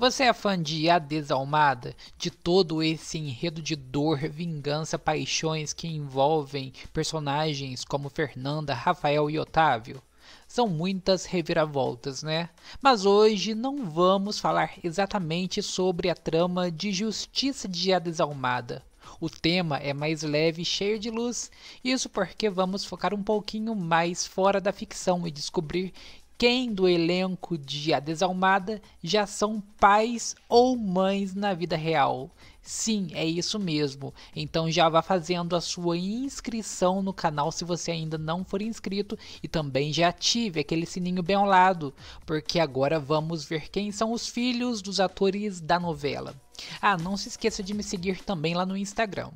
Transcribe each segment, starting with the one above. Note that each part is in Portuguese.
Você é fã de A Desalmada? De todo esse enredo de dor, vingança, paixões que envolvem personagens como Fernanda, Rafael e Otávio? São muitas reviravoltas, né? Mas hoje não vamos falar exatamente sobre a trama de Justiça de A Desalmada. O tema é mais leve e cheio de luz, isso porque vamos focar um pouquinho mais fora da ficção e descobrir quem do elenco de A Desalmada já são pais ou mães na vida real. Sim, é isso mesmo. Então já vá fazendo a sua inscrição no canal se você ainda não for inscrito e também já ative aquele sininho bem ao lado, porque agora vamos ver quem são os filhos dos atores da novela. Ah, não se esqueça de me seguir também lá no Instagram.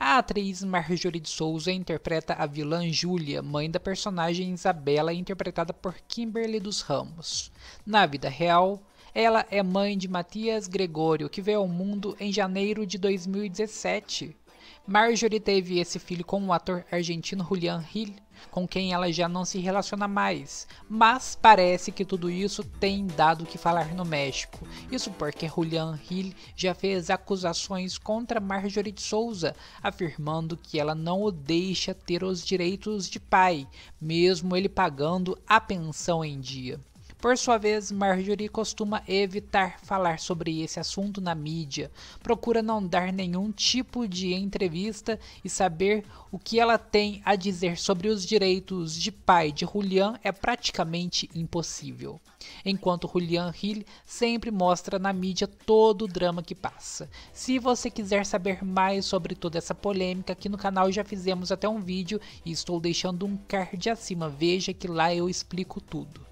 A atriz Marjorie de Souza interpreta a vilã Júlia, mãe da personagem Isabela, interpretada por Kimberly dos Ramos. Na vida real, ela é mãe de Matias Gregório, que veio ao mundo em janeiro de 2017. Marjorie teve esse filho com o ator argentino Julian Hill, com quem ela já não se relaciona mais, mas parece que tudo isso tem dado o que falar no México. Isso porque Julian Hill já fez acusações contra Marjorie de Souza, afirmando que ela não o deixa ter os direitos de pai, mesmo ele pagando a pensão em dia. Por sua vez, Marjorie costuma evitar falar sobre esse assunto na mídia, procura não dar nenhum tipo de entrevista e saber o que ela tem a dizer sobre os direitos de pai de Julian é praticamente impossível. Enquanto Julian Hill sempre mostra na mídia todo o drama que passa. Se você quiser saber mais sobre toda essa polêmica, aqui no canal já fizemos até um vídeo e estou deixando um card acima, veja que lá eu explico tudo.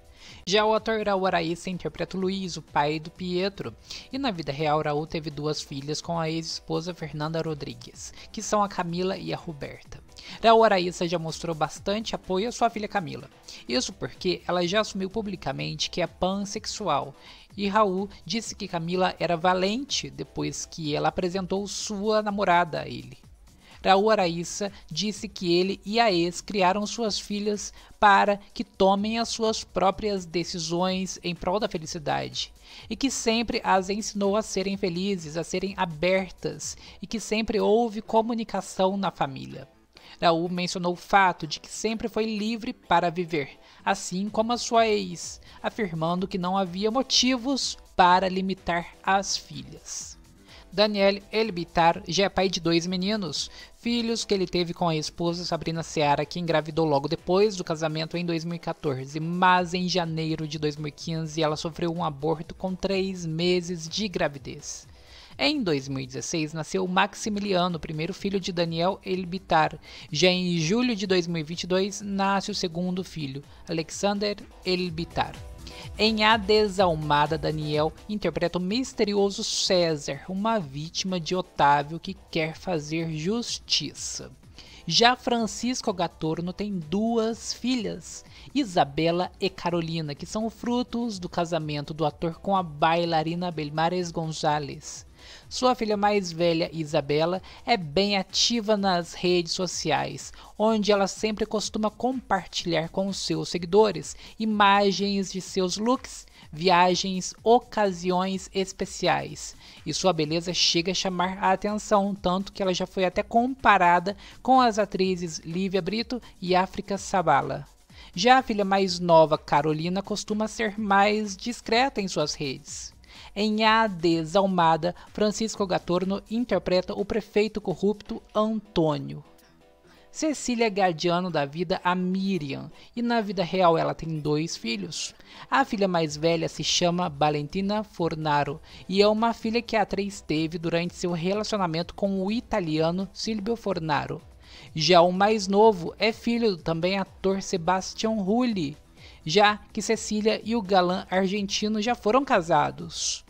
Já o ator Raul Araíssa interpreta o Luiz, o pai do Pietro, e na vida real Raul teve duas filhas com a ex-esposa Fernanda Rodrigues, que são a Camila e a Roberta. Raul Araíssa já mostrou bastante apoio à sua filha Camila, isso porque ela já assumiu publicamente que é pansexual e Raul disse que Camila era valente depois que ela apresentou sua namorada a ele. Raul Araíssa disse que ele e a ex criaram suas filhas para que tomem as suas próprias decisões em prol da felicidade, e que sempre as ensinou a serem felizes, a serem abertas, e que sempre houve comunicação na família. Raul mencionou o fato de que sempre foi livre para viver, assim como a sua ex, afirmando que não havia motivos para limitar as filhas. Daniel Elbitar já é pai de dois meninos, filhos que ele teve com a esposa Sabrina Seara, que engravidou logo depois do casamento em 2014. Mas em janeiro de 2015 ela sofreu um aborto com três meses de gravidez. Em 2016 nasceu Maximiliano, primeiro filho de Daniel Elbitar. Já em julho de 2022 nasce o segundo filho, Alexander Elbitar. Em A Desalmada, Daniel interpreta o misterioso César, uma vítima de Otávio que quer fazer justiça. Já Francisco Gatorno tem duas filhas, Isabela e Carolina, que são frutos do casamento do ator com a bailarina Belmares Gonzalez. Sua filha mais velha, Isabela, é bem ativa nas redes sociais, onde ela sempre costuma compartilhar com seus seguidores imagens de seus looks, viagens, ocasiões especiais. E sua beleza chega a chamar a atenção, tanto que ela já foi até comparada com as atrizes Lívia Brito e África Sabala. Já a filha mais nova, Carolina, costuma ser mais discreta em suas redes. Em A Desalmada, Francisco Gatorno interpreta o prefeito corrupto Antônio. Cecília Guardiano da vida a Miriam, e na vida real ela tem dois filhos. A filha mais velha se chama Valentina Fornaro e é uma filha que a atriz teve durante seu relacionamento com o italiano Silvio Fornaro. Já o mais novo é filho do também ator Sebastian Rulli, já que Cecília e o galã argentino já foram casados.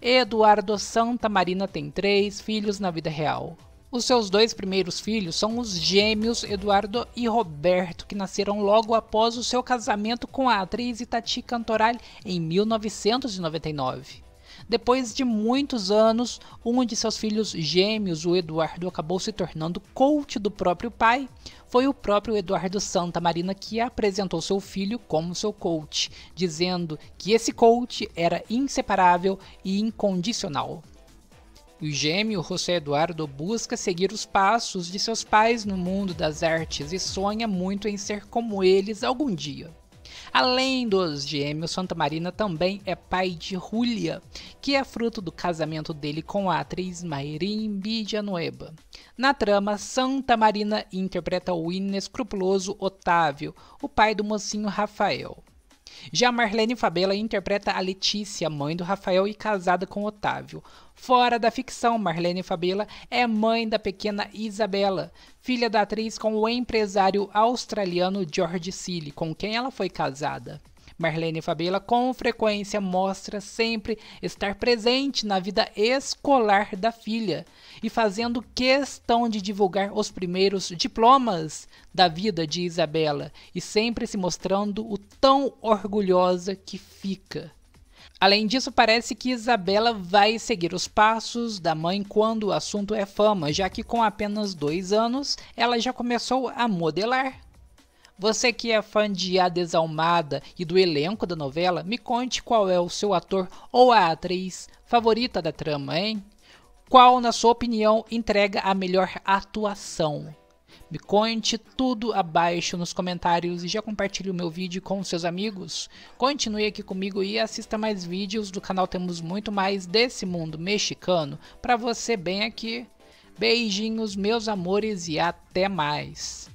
Eduardo Santa Marina tem três filhos na vida real. Os seus dois primeiros filhos são os gêmeos Eduardo e Roberto, que nasceram logo após o seu casamento com a atriz Itati Cantoral em 1999. Depois de muitos anos, um de seus filhos gêmeos, o Eduardo, acabou se tornando coach do próprio pai. Foi o próprio Eduardo Santa Marina que apresentou seu filho como seu coach, dizendo que esse coach era inseparável e incondicional. O gêmeo José Eduardo busca seguir os passos de seus pais no mundo das artes e sonha muito em ser como eles algum dia. Além dos gêmeos, Santa Marina também é pai de Julia, que é fruto do casamento dele com a atriz Mayrin Villanueva. Na trama, Santa Marina interpreta o inescrupuloso Otávio, o pai do mocinho Rafael. Já Marlene Fabela interpreta a Letícia, mãe do Rafael e casada com Otávio. Fora da ficção, Marlene Fabela é mãe da pequena Isabela, filha da atriz com o empresário australiano George Seeley, com quem ela foi casada. Marlene Fabela com frequência mostra sempre estar presente na vida escolar da filha e fazendo questão de divulgar os primeiros diplomas da vida de Isabela e sempre se mostrando o tão orgulhosa que fica. Além disso, parece que Isabela vai seguir os passos da mãe quando o assunto é fama, já que com apenas dois anos ela já começou a modelar você que é fã de A Desalmada e do elenco da novela, me conte qual é o seu ator ou a atriz favorita da trama, hein? Qual, na sua opinião, entrega a melhor atuação? Me conte tudo abaixo nos comentários e já compartilhe o meu vídeo com seus amigos. Continue aqui comigo e assista mais vídeos do canal, temos muito mais desse mundo mexicano para você bem aqui. Beijinhos, meus amores, e até mais.